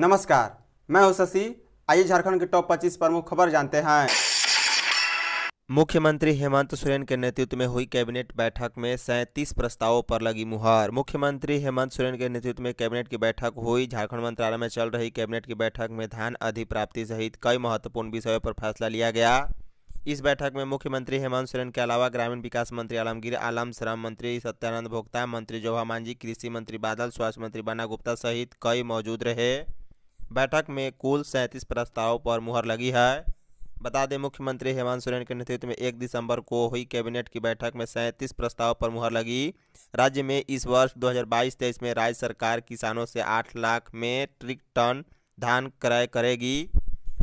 नमस्कार मैं हूं शशि आइए झारखंड के टॉप 25 प्रमुख खबर जानते हैं मुख्यमंत्री हेमंत सोरेन के नेतृत्व में हुई कैबिनेट बैठक में सैंतीस प्रस्तावों पर लगी मुहर मुख्यमंत्री हेमंत सोरेन के नेतृत्व में कैबिनेट की बैठक हुई झारखंड मंत्रालय में चल रही कैबिनेट की बैठक में धान अधिप्राप्ति सहित कई महत्वपूर्ण विषयों पर फैसला लिया गया इस बैठक में मुख्यमंत्री हेमंत सोरेन के अलावा ग्रामीण विकास मंत्री आलमगीर आलम श्रम मंत्री सत्यानंद भोक्ता मंत्री जोभा मांझी कृषि मंत्री बादल स्वास्थ्य मंत्री बना गुप्ता सहित कई मौजूद रहे बैठक में कुल सैंतीस प्रस्ताव पर मुहर लगी है बता दें मुख्यमंत्री हेमंत सोरेन के नेतृत्व में एक दिसंबर को हुई कैबिनेट की बैठक में सैंतीस प्रस्ताव पर मुहर लगी राज्य में इस वर्ष 2022-23 में राज्य सरकार किसानों से 8 लाख मेट्रिक टन धान क्रय करेगी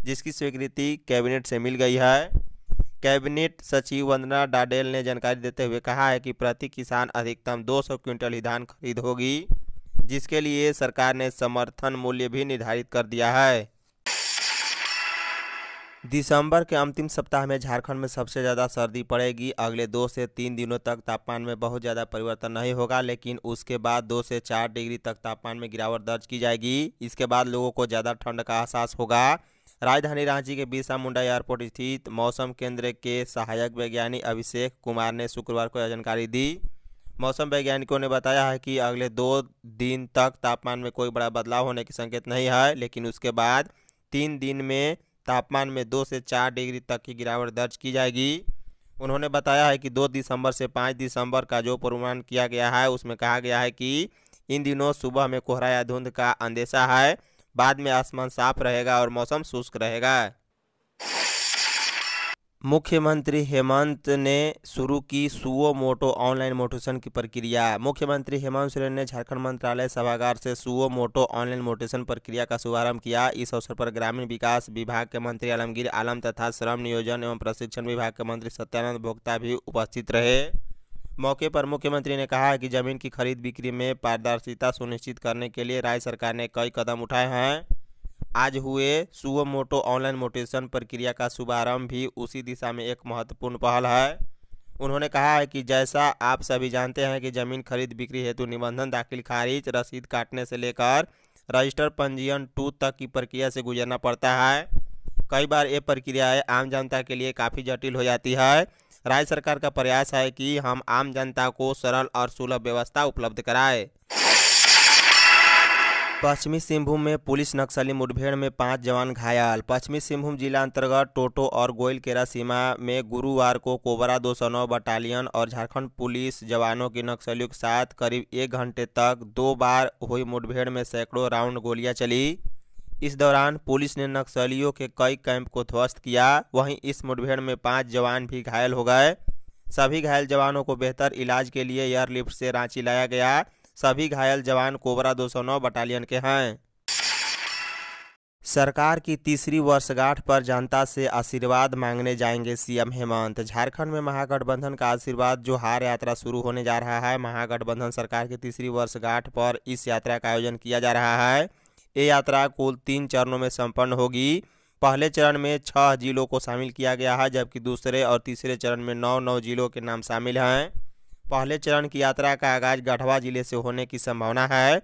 जिसकी स्वीकृति कैबिनेट से मिल गई है कैबिनेट सचिव वंदना डाडेल ने जानकारी देते हुए कहा है कि प्रति किसान अधिकतम 200 क्विंटल ही धान खरीद होगी जिसके लिए सरकार ने समर्थन मूल्य भी निर्धारित कर दिया है दिसंबर के अंतिम सप्ताह में झारखंड में सबसे ज़्यादा सर्दी पड़ेगी अगले दो से तीन दिनों तक तापमान में बहुत ज़्यादा परिवर्तन नहीं होगा लेकिन उसके बाद दो से चार डिग्री तक तापमान में गिरावट दर्ज की जाएगी इसके बाद लोगों को ज़्यादा ठंड का एहसास होगा राजधानी रांची के बिरसा मुंडा एयरपोर्ट स्थित मौसम केंद्र के सहायक वैज्ञानिक अभिषेक कुमार ने शुक्रवार को यह जानकारी दी मौसम वैज्ञानिकों ने बताया है कि अगले दो दिन तक तापमान में कोई बड़ा बदलाव होने के संकेत नहीं है लेकिन उसके बाद तीन दिन में तापमान में दो से चार डिग्री तक की गिरावट दर्ज की जाएगी उन्होंने बताया है कि दो दिसंबर से पाँच दिसंबर का जो पूर्वानुमान किया गया है उसमें कहा गया है कि इन दिनों सुबह में कोहरा या धुंध का अंदेशा है बाद में आसमान साफ रहेगा और मौसम शुष्क रहेगा मुख्यमंत्री हेमंत ने शुरू की सुओ मोटो ऑनलाइन मोटेशन की प्रक्रिया मुख्यमंत्री हेमंत सोरेन ने झारखंड मंत्रालय सभागार से सुओ मोटो ऑनलाइन मोटेशन प्रक्रिया का शुभारंभ किया इस अवसर पर ग्रामीण विकास विभाग के मंत्री आलमगीर आलम तथा श्रम नियोजन एवं प्रशिक्षण विभाग के मंत्री सत्यानंद भोक्ता भी उपस्थित रहे मौके पर मुख्यमंत्री ने कहा कि जमीन की खरीद बिक्री में पारदर्शिता सुनिश्चित करने के लिए राज्य सरकार ने कई कदम उठाए हैं आज हुए मोटो ऑनलाइन मोटिवेशन प्रक्रिया का शुभारंभ भी उसी दिशा में एक महत्वपूर्ण पहल है उन्होंने कहा है कि जैसा आप सभी जानते हैं कि जमीन खरीद बिक्री हेतु निबंधन दाखिल खारिज रसीद काटने से लेकर रजिस्टर पंजीयन टू तक की प्रक्रिया से गुजरना पड़ता है कई बार ये प्रक्रियाएँ आम जनता के लिए काफ़ी जटिल हो जाती है राज्य सरकार का प्रयास है कि हम आम जनता को सरल और सुलभ व्यवस्था उपलब्ध कराएं पश्चिमी सिंहभूम में पुलिस नक्सली मुठभेड़ में पांच जवान घायल पश्चिमी सिंहभूम जिला अंतर्गत टोटो और गोयलकेरा सीमा में गुरुवार को कोबरा दो सौ नौ बटालियन और झारखंड पुलिस जवानों की नक्सलियों के साथ करीब एक घंटे तक दो बार हुई मुठभेड़ में सैकड़ों राउंड गोलियां चली इस दौरान पुलिस ने नक्सलियों के कई कैंप को ध्वस्त किया वहीं इस मुठभेड़ में पाँच जवान भी घायल हो गए सभी घायल जवानों को बेहतर इलाज के लिए एयरलिफ्ट से रांची लाया गया सभी घायल जवान कोबरा 209 बटालियन के हैं सरकार की तीसरी वर्षगांठ पर जनता से आशीर्वाद मांगने जाएंगे सीएम हेमंत झारखंड में महागठबंधन का आशीर्वाद जोहार यात्रा शुरू होने जा रहा है महागठबंधन सरकार की तीसरी वर्षगांठ पर इस यात्रा का आयोजन किया जा रहा है ये यात्रा कुल तीन चरणों में संपन्न होगी पहले चरण में छह जिलों को शामिल किया गया है जबकि दूसरे और तीसरे चरण में नौ नौ जिलों के नाम शामिल हैं पहले चरण की यात्रा का आगाज गढ़वा जिले से होने की संभावना है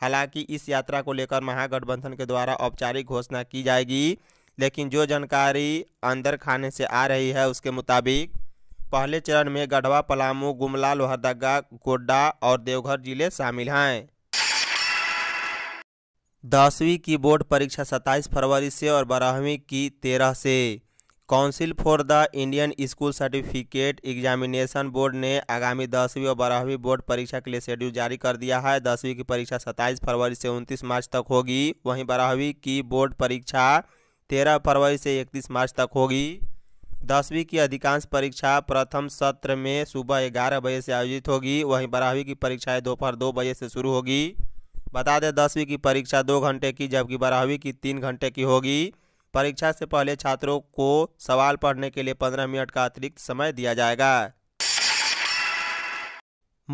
हालांकि इस यात्रा को लेकर महागठबंधन के द्वारा औपचारिक घोषणा की जाएगी लेकिन जो जानकारी अंदर खाने से आ रही है उसके मुताबिक पहले चरण में गढ़वा पलामू गुमला लोहरदगा गोड्डा और देवघर जिले शामिल हैं दसवीं की बोर्ड परीक्षा 27 फरवरी से और बारहवीं की 13 से council for the Indian school certificate examination board ने आगामी दसवीं और बारहवीं बोर्ड परीक्षा के लिए शेड्यूल जारी कर दिया है दसवीं की परीक्षा 27 फरवरी से 29 मार्च तक होगी वहीं बारहवीं की बोर्ड परीक्षा 13 फरवरी से 31 मार्च तक होगी दसवीं की अधिकांश परीक्षा प्रथम सत्र में सुबह ग्यारह बजे से आयोजित होगी वहीं बारहवीं की परीक्षाएं दोपहर दो बजे से शुरू होगी बता दें दसवीं की परीक्षा दो घंटे की जबकि बारहवीं की तीन घंटे की होगी परीक्षा से पहले छात्रों को सवाल पढ़ने के लिए पंद्रह मिनट का अतिरिक्त समय दिया जाएगा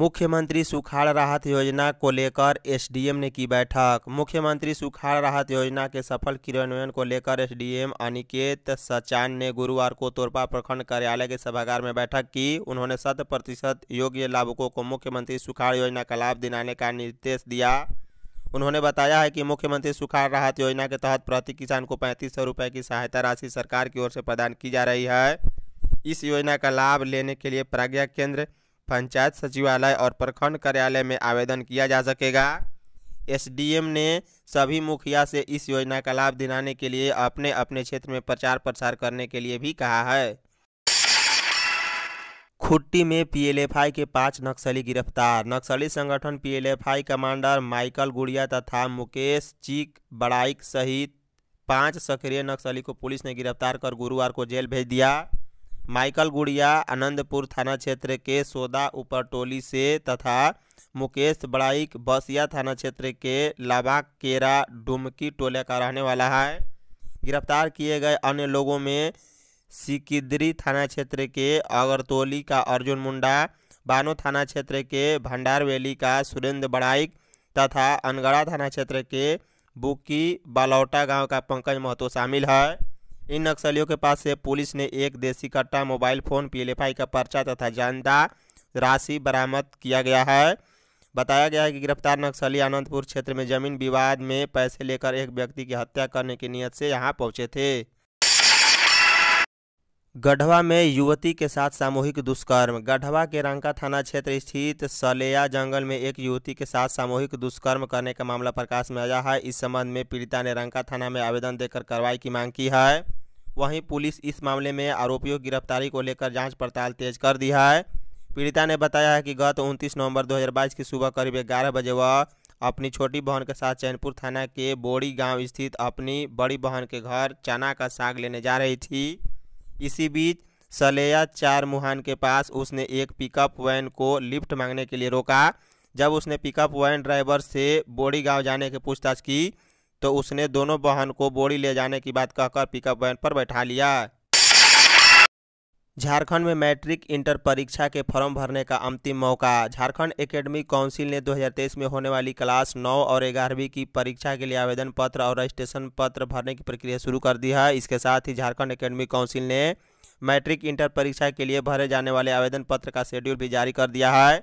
मुख्यमंत्री सुखाड़ राहत योजना को लेकर एसडीएम ने की बैठक मुख्यमंत्री सुखाड़ राहत योजना के सफल क्रियान्वयन को लेकर एसडीएम अनिकेत सचान ने गुरुवार को तोरपा प्रखंड कार्यालय के सभागार में बैठक की उन्होंने शत प्रतिशत योग्य लाभुकों को मुख्यमंत्री सुखाड़ योजना का लाभ दिलाने का निर्देश दिया उन्होंने बताया है कि मुख्यमंत्री सुखाड़ राहत योजना के तहत प्रति किसान को पैंतीस सौ रुपये की सहायता राशि सरकार की ओर से प्रदान की जा रही है इस योजना का लाभ लेने के लिए प्रज्ञा केंद्र पंचायत सचिवालय और प्रखंड कार्यालय में आवेदन किया जा सकेगा एसडीएम ने सभी मुखिया से इस योजना का लाभ दिलाने के लिए अपने अपने क्षेत्र में प्रचार प्रसार करने के लिए भी कहा है खुट्टी में पीएलएफआई के पांच नक्सली गिरफ्तार नक्सली संगठन पीएलएफआई कमांडर माइकल गुड़िया तथा मुकेश चीक बड़ाइक सहित पांच सक्रिय नक्सली को पुलिस ने गिरफ्तार कर गुरुवार को जेल भेज दिया माइकल गुड़िया आनंदपुर थाना क्षेत्र के सोदा ऊपर टोली से तथा मुकेश बड़ाइक बसिया थाना क्षेत्र के लाबाकेरा डुमकी टोले का रहने वाला है गिरफ्तार किए गए अन्य लोगों में सिकिदरी थाना क्षेत्र के अगरतोली का अर्जुन मुंडा बानो थाना क्षेत्र के वैली का सुरेंद्र बड़ाइक तथा अनगढ़ा थाना क्षेत्र के बुकी बालौटा गांव का पंकज महतो शामिल है इन नक्सलियों के पास से पुलिस ने एक देसी कट्टा मोबाइल फ़ोन पीएलएफआई का पर्चा तथा जानदा राशि बरामद किया गया है बताया गया है कि गिरफ्तार नक्सली आनंदपुर क्षेत्र में जमीन विवाद में पैसे लेकर एक व्यक्ति की हत्या करने की नीयत से यहाँ पहुँचे थे गढ़वा में युवती के साथ सामूहिक दुष्कर्म गढ़वा के रंका थाना क्षेत्र स्थित सलेया जंगल में एक युवती के साथ सामूहिक दुष्कर्म करने का मामला प्रकाश में आया है इस संबंध में पीड़िता ने रंका थाना में आवेदन देकर कार्रवाई की मांग की है वहीं पुलिस इस मामले में आरोपियों की गिरफ्तारी को लेकर जांच पड़ताल तेज कर दी है पीड़िता ने बताया है कि गत उनतीस नवम्बर दो की सुबह करीब ग्यारह बजे वह अपनी छोटी बहन के साथ चैनपुर थाना के बोड़ी गांव स्थित अपनी बड़ी बहन के घर चना का साग लेने जा रही थी इसी बीच सलेया चार मुहान के पास उसने एक पिकअप वैन को लिफ्ट मांगने के लिए रोका जब उसने पिकअप वैन ड्राइवर से बोड़ी गांव जाने की पूछताछ की तो उसने दोनों बहन को बोड़ी ले जाने की बात कहकर पिकअप वैन पर बैठा लिया झारखंड में मैट्रिक इंटर परीक्षा के फॉर्म भरने का अंतिम मौका झारखंड एकेडमिक काउंसिल ने 2023 में होने वाली क्लास 9 और ग्यारहवीं की परीक्षा के लिए आवेदन पत्र और रजिस्ट्रेशन पत्र भरने की प्रक्रिया शुरू कर दी है इसके साथ ही झारखंड एकेडमिक काउंसिल ने मैट्रिक इंटर परीक्षा के लिए भरे जाने वाले आवेदन पत्र का शेड्यूल भी जारी कर दिया है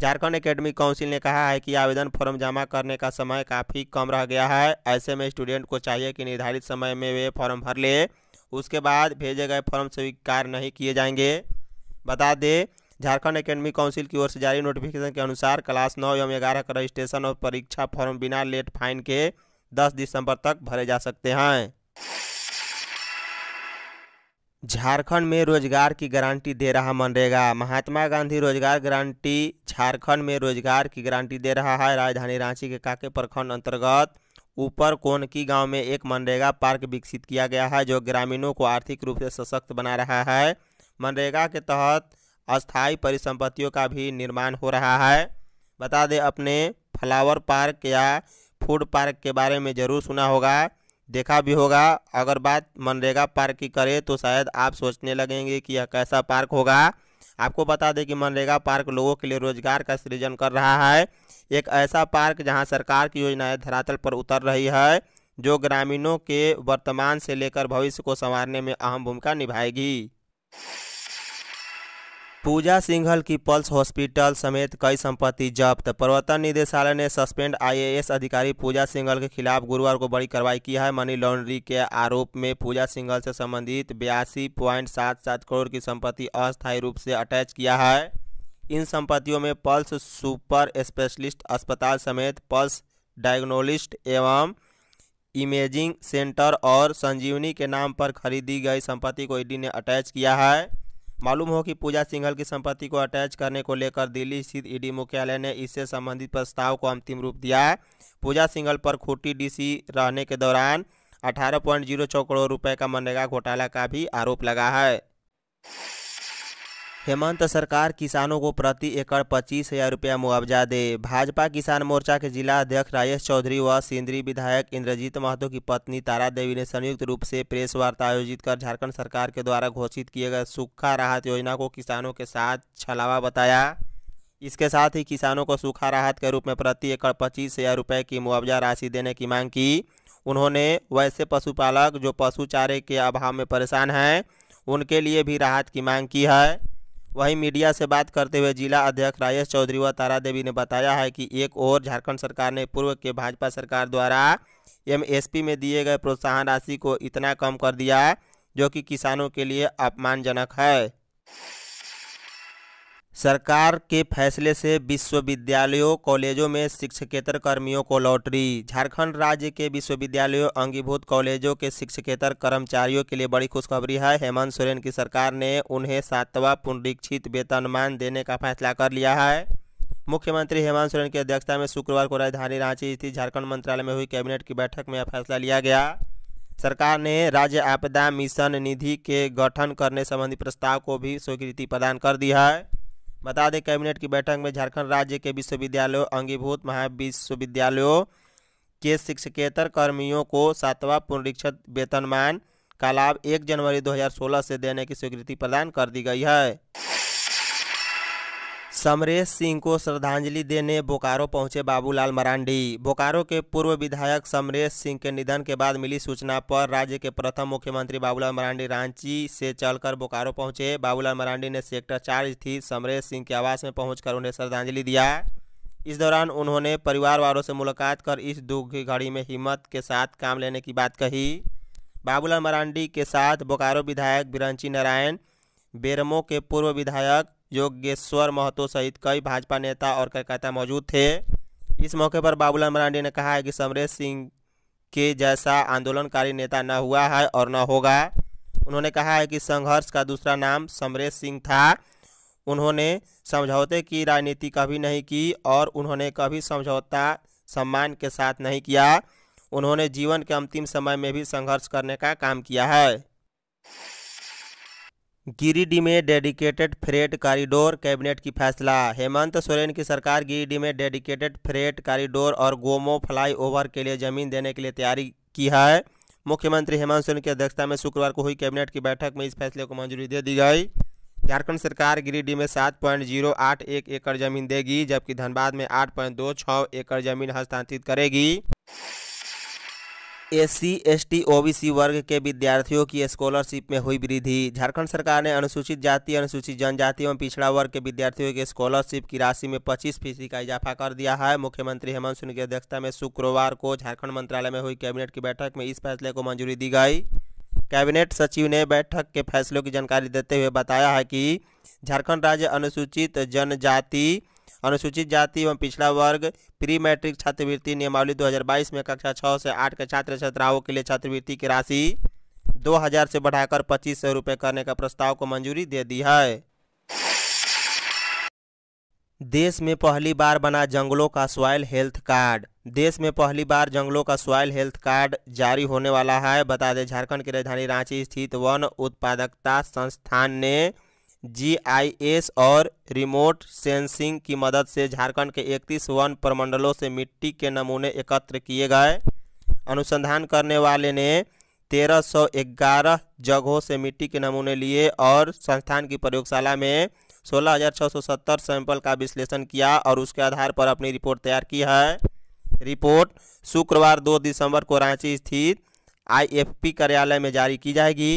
झारखंड एकेडमिक काउंसिल ने कहा है कि आवेदन फॉर्म जमा करने का समय काफ़ी कम रह गया है ऐसे में स्टूडेंट को चाहिए कि निर्धारित समय में वे फॉर्म भर लें उसके बाद भेजे गए फॉर्म स्वीकार नहीं किए जाएंगे बता दें झारखंड एकेडमी काउंसिल की ओर से जारी नोटिफिकेशन के अनुसार क्लास नौ एवं ग्यारह का रजिस्ट्रेशन और परीक्षा फॉर्म बिना लेट फाइन के 10 दिसंबर तक भरे जा सकते हैं झारखंड में रोजगार की गारंटी दे रहा मनरेगा महात्मा गांधी रोजगार गारंटी झारखंड में रोजगार की गारंटी दे रहा है राजधानी रांची के काके प्रखंड अंतर्गत ऊपर कोनकी गांव में एक मनरेगा पार्क विकसित किया गया है जो ग्रामीणों को आर्थिक रूप से सशक्त बना रहा है मनरेगा के तहत अस्थायी परिसंपत्तियों का भी निर्माण हो रहा है बता दें अपने फ्लावर पार्क या फूड पार्क के बारे में ज़रूर सुना होगा देखा भी होगा अगर बात मनरेगा पार्क की करें तो शायद आप सोचने लगेंगे कि यह कैसा पार्क होगा आपको बता दें कि मनरेगा पार्क लोगों के लिए रोजगार का सृजन कर रहा है एक ऐसा पार्क जहां सरकार की योजनाएं धरातल पर उतर रही है जो ग्रामीणों के वर्तमान से लेकर भविष्य को संवारने में अहम भूमिका निभाएगी पूजा सिंघल की पल्स हॉस्पिटल समेत कई संपत्ति जब्त प्रवर्तन निदेशालय ने सस्पेंड आईएएस अधिकारी पूजा सिंघल के खिलाफ गुरुवार को बड़ी कार्रवाई की है मनी लॉन्ड्रिंग के आरोप में पूजा सिंघल से संबंधित बयासी पॉइंट सात सात करोड़ की संपत्ति अस्थायी रूप से अटैच किया है इन संपत्तियों में पल्स सुपर स्पेशलिस्ट अस्पताल समेत पल्स डायग्नोलिस्ट एवं इमेजिंग सेंटर और संजीवनी के नाम पर खरीदी गई संपत्ति को ईडी ने अटैच किया है मालूम हो कि पूजा सिंघल की संपत्ति को अटैच करने को लेकर दिल्ली स्थित ईडी मुख्यालय ने इससे संबंधित प्रस्ताव को अंतिम रूप दिया है पूजा सिंघल पर खूटी डीसी रहने के दौरान 18.06 करोड़ रुपए का मनरेगा घोटाला का भी आरोप लगा है हेमंत सरकार किसानों को प्रति एकड़ पच्चीस हजार रुपया मुआवजा दे भाजपा किसान मोर्चा के जिला अध्यक्ष राजेश चौधरी व केंद्रीय विधायक इंद्रजीत महतो की पत्नी तारा देवी ने संयुक्त रूप से प्रेस वार्ता आयोजित कर झारखंड सरकार के द्वारा घोषित किए गए सूखा राहत योजना को किसानों के साथ छलावा बताया इसके साथ ही किसानों को सूखा राहत के रूप में प्रति एकड़ पच्चीस हजार रुपये की मुआवजा राशि देने की मांग की उन्होंने वैसे पशुपालक जो पशु चारे के अभाव में परेशान हैं उनके लिए भी राहत की मांग की है वहीं मीडिया से बात करते हुए जिला अध्यक्ष राजेश चौधरी व तारा देवी ने बताया है कि एक और झारखंड सरकार ने पूर्व के भाजपा सरकार द्वारा एमएसपी में दिए गए प्रोत्साहन राशि को इतना कम कर दिया जो कि किसानों के लिए अपमानजनक है सरकार के फैसले से विश्वविद्यालयों कॉलेजों में शिक्षकेतर कर्मियों को लॉटरी झारखंड राज्य के विश्वविद्यालयों अंगीभूत कॉलेजों के शिक्षकेतर कर्मचारियों के लिए बड़ी खुशखबरी है हेमंत सोरेन की सरकार ने उन्हें सातवां पुनरीक्षित वेतनमान देने का फैसला कर लिया है मुख्यमंत्री हेमंत सोरेन की अध्यक्षता में शुक्रवार को राजधानी रांची स्थित झारखंड मंत्रालय में हुई कैबिनेट की बैठक में यह फैसला लिया गया सरकार ने राज्य आपदा मिशन निधि के गठन करने संबंधी प्रस्ताव को भी स्वीकृति प्रदान कर दी है बता दें कैबिनेट की बैठक में झारखंड राज्य के विश्वविद्यालयों अंगीभूत महाविश्वविद्यालयों के शिक्षकेतर कर्मियों को सातवां पुनरीक्षित वेतनमान का लाभ एक जनवरी 2016 से देने की स्वीकृति प्रदान कर दी गई है समरेश सिंह को श्रद्धांजलि देने बोकारो पहुंचे बाबूलाल मरांडी बोकारो के पूर्व विधायक समरेश सिंह के निधन के बाद मिली सूचना पर राज्य के प्रथम मुख्यमंत्री बाबूलाल मरांडी रांची से चलकर बोकारो पहुंचे बाबूलाल मरांडी ने सेक्टर चार स्थित समरेश सिंह के आवास में पहुंचकर उन्हें श्रद्धांजलि दिया इस दौरान उन्होंने परिवार वालों से मुलाकात कर इस दुख की घड़ी में हिम्मत के साथ काम लेने की बात कही बाबूलाल मरांडी के साथ बोकारो विधायक बिरंची नारायण बेरमो के पूर्व विधायक योगेश्वर महतो सहित कई भाजपा नेता और कार्यकर्ता मौजूद थे इस मौके पर बाबूलाल मरांडी ने कहा है कि समरेश सिंह के जैसा आंदोलनकारी नेता न हुआ है और न होगा उन्होंने कहा है कि संघर्ष का दूसरा नाम समरेश सिंह था उन्होंने समझौते की राजनीति कभी नहीं की और उन्होंने कभी समझौता सम्मान के साथ नहीं किया उन्होंने जीवन के अंतिम समय में भी संघर्ष करने का काम किया है गिरिडीह में डेडिकेटेड फ्रेट कॉरिडोर कैबिनेट की फैसला हेमंत सोरेन की सरकार गिरिडीह में डेडिकेटेड फ्रेट कॉरिडोर और गोमो फ्लाईओवर के लिए जमीन देने के लिए तैयारी की है मुख्यमंत्री हेमंत सोरेन की अध्यक्षता में शुक्रवार को हुई कैबिनेट की बैठक में इस फैसले को मंजूरी दे दी गई झारखंड सरकार गिरिडीह में सात पॉइंट जीरो आठ एक एकड़ जमीन देगी जबकि धनबाद में आठ पॉइंट दो छः एकड़ जमीन हस्तांतरित करेगी एससी एसटी ओबीसी वर्ग के विद्यार्थियों की स्कॉलरशिप में हुई वृद्धि झारखंड सरकार ने अनुसूचित जाति अनुसूचित जनजाति एवं पिछड़ा वर्ग के विद्यार्थियों के स्कॉलरशिप की राशि में 25 फीसदी का इजाफा कर दिया है मुख्यमंत्री हेमंत सोरेन की अध्यक्षता में शुक्रवार को झारखंड मंत्रालय में हुई कैबिनेट की बैठक में इस फैसले को मंजूरी दी गई कैबिनेट सचिव ने बैठक के फैसलों की जानकारी देते हुए बताया है कि झारखंड राज्य अनुसूचित जनजाति अनुसूचित जाति एवं पिछड़ा वर्ग प्री मैट्रिक छात्रवृत्ति नियमावली 2022 में कक्षा छः से आठ के छात्र छात्राओं के लिए छात्रवृत्ति की राशि 2000 से बढ़ाकर पच्चीस सौ रुपये करने का प्रस्ताव को मंजूरी दे दी है देश में पहली बार बना जंगलों का सॉयल हेल्थ कार्ड देश में पहली बार जंगलों का सॉयल हेल्थ कार्ड जारी होने वाला है बता दें झारखंड की राजधानी रांची स्थित वन उत्पादकता संस्थान ने जीआईएस और रिमोट सेंसिंग की मदद से झारखंड के 31 वन प्रमंडलों से मिट्टी के नमूने एकत्र किए गए अनुसंधान करने वाले ने 1311 जगहों से मिट्टी के नमूने लिए और संस्थान की प्रयोगशाला में 16,670 सैंपल का विश्लेषण किया और उसके आधार पर अपनी रिपोर्ट तैयार की है रिपोर्ट शुक्रवार 2 दिसंबर को रांची स्थित आईएफपी कार्यालय में जारी की जाएगी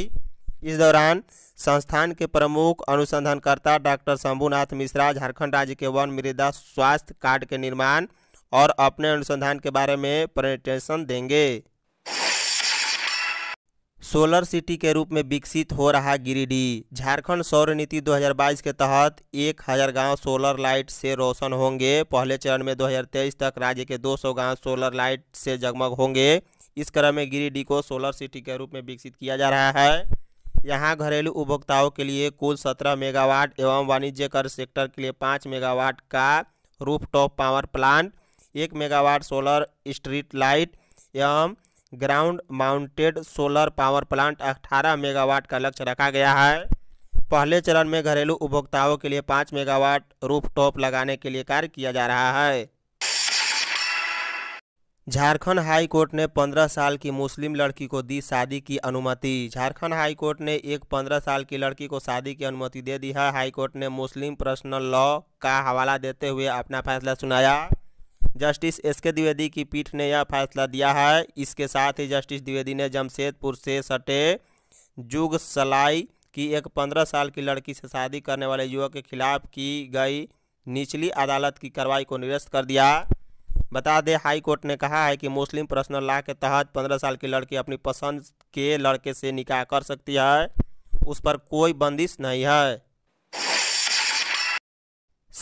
इस दौरान संस्थान के प्रमुख अनुसंधानकर्ता डॉक्टर शंभुनाथ मिश्रा झारखंड राज्य के वन मृदा स्वास्थ्य कार्ड के निर्माण और अपने अनुसंधान के बारे में प्रेजेंटेशन देंगे सोलर सिटी के रूप में विकसित हो रहा गिरिडीह झारखंड सौर नीति 2022 के तहत एक हज़ार गाँव सोलर लाइट से रोशन होंगे पहले चरण में 2023 तक राज्य के 200 गांव सोलर लाइट से जगमग होंगे इस क्रम में गिरिडीह को सोलर सिटी के रूप में विकसित किया जा रहा है यहाँ घरेलू उपभोक्ताओं के लिए कुल सत्रह मेगावाट एवं वाणिज्य कर सेक्टर के लिए पाँच मेगावाट का रूफटॉप पावर प्लांट एक मेगावाट सोलर स्ट्रीट लाइट एवं ground mounted solar power plant 18 megawatt का लक्ष्य रखा गया है पहले चरण में घरेलू उपभोक्ताओं के लिए 5 मेगावाट रूफटॉप लगाने के लिए कार्य किया जा रहा है झारखंड हाई कोर्ट ने 15 साल की मुस्लिम लड़की को दी शादी की अनुमति झारखंड हाई कोर्ट ने एक 15 साल की लड़की को शादी की अनुमति दे दी है हाई कोर्ट ने मुस्लिम पर्सनल लॉ का हवाला देते हुए अपना फैसला सुनाया जस्टिस एस के द्विवेदी की पीठ ने यह फैसला दिया है इसके साथ ही जस्टिस द्विवेदी ने जमशेदपुर से सटे जुग सलाई की एक पंद्रह साल की लड़की से शादी करने वाले युवक के खिलाफ की गई निचली अदालत की कार्रवाई को निरस्त कर दिया बता दें हाई कोर्ट ने कहा है कि मुस्लिम पर्सनल लॉ के तहत पंद्रह साल की लड़की अपनी पसंद के लड़के से निकाह कर सकती है उस पर कोई बंदिश नहीं है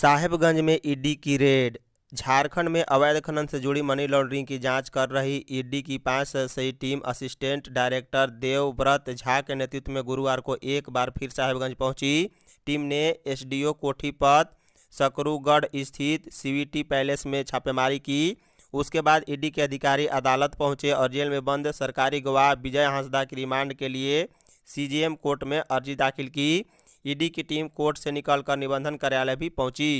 साहेबगंज में ईडी की रेड झारखंड में अवैध खनन से जुड़ी मनी लॉन्ड्रिंग की जांच कर रही ईडी की पांच सदस्यीय team assistant director Devvrat Jha के नेतृत्व में गुरुवार को एक बार फिर साहेबगंज पहुंची टीम ने एसडीओ कोठीपत सकरूगढ़ स्थित सीवीटी पैलेस में छापेमारी की उसके बाद ईडी के अधिकारी अदालत पहुंचे और जेल में बंद सरकारी गवाह विजय हंसदा की रिमांड के लिए सीजीएम कोर्ट में अर्जी दाखिल की ईडी की टीम कोर्ट से निकलकर निबंधन कार्यालय भी पहुंची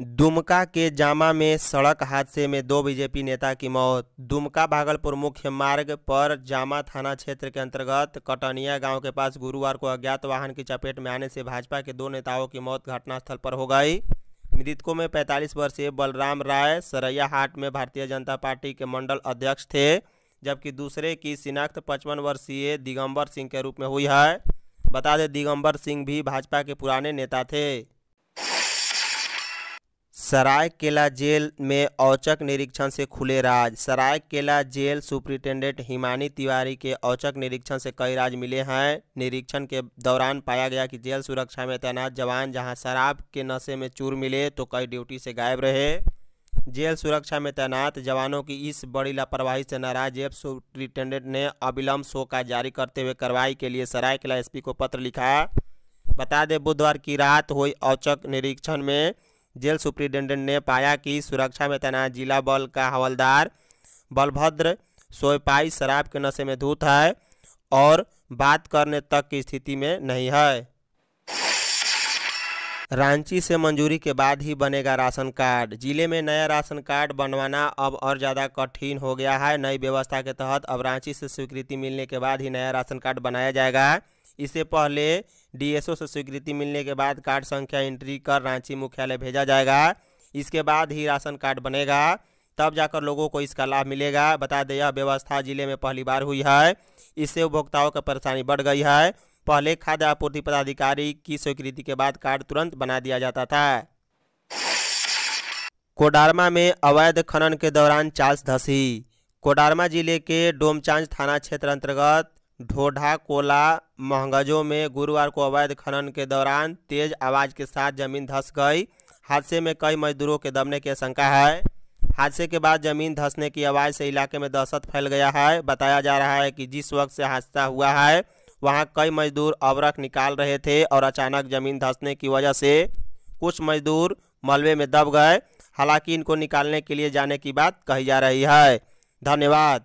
दुमका के जामा में सड़क हादसे में दो बीजेपी नेता की मौत दुमका भागलपुर मुख्य मार्ग पर जामा थाना क्षेत्र के अंतर्गत कटनिया गांव के पास गुरुवार को अज्ञात वाहन की चपेट में आने से भाजपा के दो नेताओं की मौत घटनास्थल पर हो गई मृतकों में 45 वर्षीय बलराम राय सरैया हाट में भारतीय जनता पार्टी के मंडल अध्यक्ष थे जबकि दूसरे की शिनाख्त पचपन वर्षीय दिगंबर सिंह के रूप में हुई है बता दें दिगंबर सिंह भी भाजपा के पुराने नेता थे सरायकेला जेल में औचक निरीक्षण से खुले राज सरायकेला जेल सुप्रिंटेंडेंट हिमानी तिवारी के औचक निरीक्षण से कई राज मिले हैं निरीक्षण के दौरान पाया गया कि जेल सुरक्षा में तैनात जवान जहां शराब के नशे में चूर मिले तो कई ड्यूटी से गायब रहे जेल सुरक्षा में तैनात जवानों की इस बड़ी लापरवाही से नाराज जेल सुप्रिंटेंडेंट ने अविलंब शो का जारी करते हुए कार्रवाई के लिए सरायकेला एस को पत्र लिखा बता दें बुधवार की रात हुई औचक निरीक्षण में जेल सुप्रिंटेंडेंट ने पाया कि सुरक्षा में तैनात जिला बल का हवलदार बलभद्र सोयपाई शराब के नशे में धूत है और बात करने तक की स्थिति में नहीं है रांची से मंजूरी के बाद ही बनेगा राशन कार्ड जिले में नया राशन कार्ड बनवाना अब और ज़्यादा कठिन हो गया है नई व्यवस्था के तहत अब रांची से स्वीकृति मिलने के बाद ही नया राशन कार्ड बनाया जाएगा इससे पहले डीएसओ से स्वीकृति मिलने के बाद कार्ड संख्या एंट्री कर रांची मुख्यालय भेजा जाएगा इसके बाद ही राशन कार्ड बनेगा तब जाकर लोगों को इसका लाभ मिलेगा बता दें यह व्यवस्था जिले में पहली बार हुई है इससे उपभोक्ताओं की परेशानी बढ़ गई है पहले खाद्य आपूर्ति पदाधिकारी की स्वीकृति के बाद कार्ड तुरंत बना दिया जाता था कोडारमा में अवैध खनन के दौरान चार्ल्स धसी कोडारमा जिले के डोमचांज थाना क्षेत्र अंतर्गत कोला महंगजों में गुरुवार को अवैध खनन के दौरान तेज आवाज के साथ जमीन धंस गई हादसे में कई मजदूरों के दबने की आशंका है हादसे के बाद जमीन धंसने की आवाज़ से इलाके में दहशत फैल गया है बताया जा रहा है कि जिस वक्त से हादसा हुआ है वहां कई मजदूर अवरख निकाल रहे थे और अचानक जमीन धंसने की वजह से कुछ मजदूर मलबे में दब गए हालांकि इनको निकालने के लिए जाने की बात कही जा रही है धन्यवाद